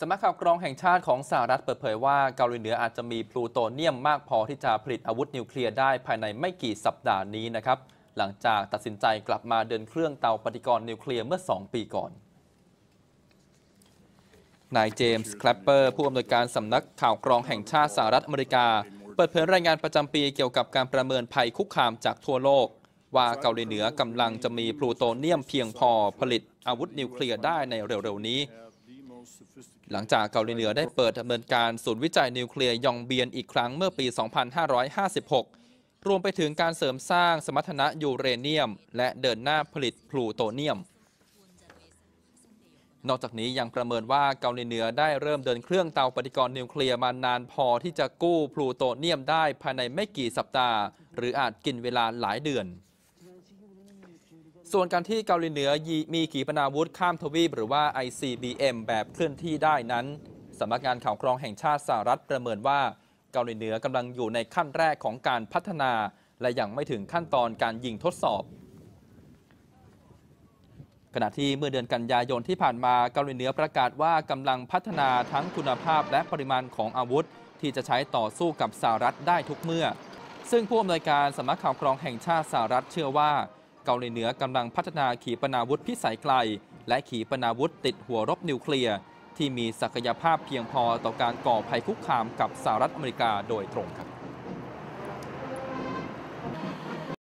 สำนักข่าวกรองแห่งชาติของสหรัฐเปิดเผยว่าเกาหลีเหนืออาจจะมีพลูโตเนียมมากพอที่จะผลิตอาวุธนิวเคลียร์ได้ภายในไม่กี่สัปดาห์นี้นะครับ หลังจากตัดสินใจกลับมาเดินเครื่องเตาปฏิกรณ์นิวเคลียร์เมื่อ 2 ปีก่อน นายเจมส์แคลปเปอร์ ผู้อำนวยการสำนักข่าวกรองแห่งชาติสหรัฐอเมริกา เปิดเผยรายงานประจำปีเกี่ยวกับการประเมินภัยคุกคามจากทั่วโลก ว่าเกาหลีเหนือกำลังจะมีพลูโตเนียมเพียงพอผลิตอาวุธนิวเคลียร์ได้ในเร็วๆนี้หลังจากเกาหลีเหนือได้เปิดดำเนินการศูนย์วิจัยนิวเคลียร์ยองเบียนอีกครั้งเมื่อปี 2556 รวมไปถึงการเสริมสร้างสมรรถนะยูเรเนียมและเดินหน้าผลิตพลูโตเนียม นอกจากนี้ยังประเมินว่าเกาหลีเหนือได้เริ่มเดินเครื่องเตาปฏิกรณ์นิวเคลียร์มานานพอที่จะกู้พลูโตเนียมได้ภายในไม่กี่สัปดาห์หรืออาจกินเวลาหลายเดือนส่วนการที่เกาหลีเหนือมีขีปนาวุธ ข้ามทวีป หรือว่า ICBM แบบเคลื่อนที่ได้นั้นสำนักงานข่าวกรองแห่งชาติสหรัฐประเมินว่าเกาหลีเหนือกำลังอยู่ในขั้นแรกของการพัฒนาและยังไม่ถึงขั้นตอนการยิงทดสอบ ขณะที่เมื่อเดือนกันยายนที่ผ่านมาเกาหลีเหนือประกาศว่ากำลังพัฒนาทั้งคุณภาพและปริมาณของอาวุธที่จะใช้ต่อสู้กับสหรัฐได้ทุกเมื่อ ซึ่งผู้อำนวยการสำนักข่าวกรองแห่งชาติสหรัฐเชื่อว่าเกาหลีเหนือกำลังพัฒนาขีปนาวุธพิสัยไกลและขีปนาวุธติดหัวรบนิวเคลียร์ที่มีศักยภาพเพียงพอต่อการก่อภัยคุกคามกับสหรัฐอเมริกาโดยตรงครับ